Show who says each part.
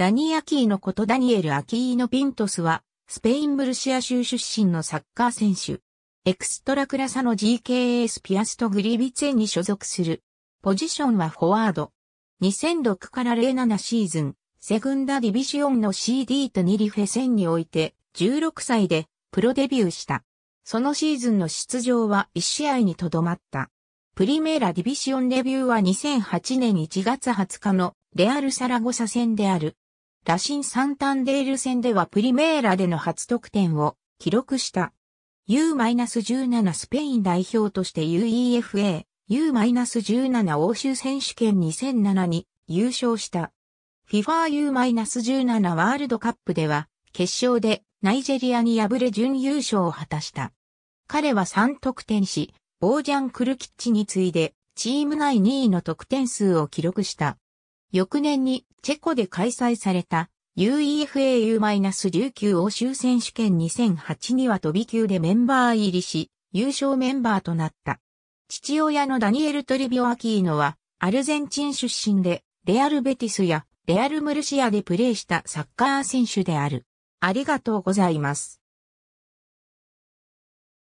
Speaker 1: ダニー・アキーのことダニエル・アキーノ・ピントスは、スペイン・ムルシア州出身のサッカー選手。エクストラクラサの GKS ピアスト・グリビツェに所属する。ポジションはフォワード。2006から07シーズン、セグンダ・ディビジオンの CD とニリフェ戦において、16歳でプロデビューした。そのシーズンの出場は1試合にとどまった。プリメーラ・ディビシオンデビューは2008年1月20日のレアル・サラゴサ戦である。ラシン・サンタンデール戦ではプリメーラでの初得点を記録した。U-17 スペイン代表として UEFA、U-17 欧州選手権2007に優勝した。FIFA U-17 ワールドカップでは、決勝でナイジェリアに敗れ準優勝を果たした。彼は3得点し、ボージャン・クルキッチに次いで、チーム内2位の得点数を記録した。翌年にチェコで開催された UEFAU-19 欧州選手権2008には飛び級でメンバー入りし、優勝メンバーとなった。父親のダニエル・トリビオ・アキーノは、アルゼンチン出身で、レアル・ベティスやレアル・ムルシアでプレーしたサッカー選手である。ありがとうございます。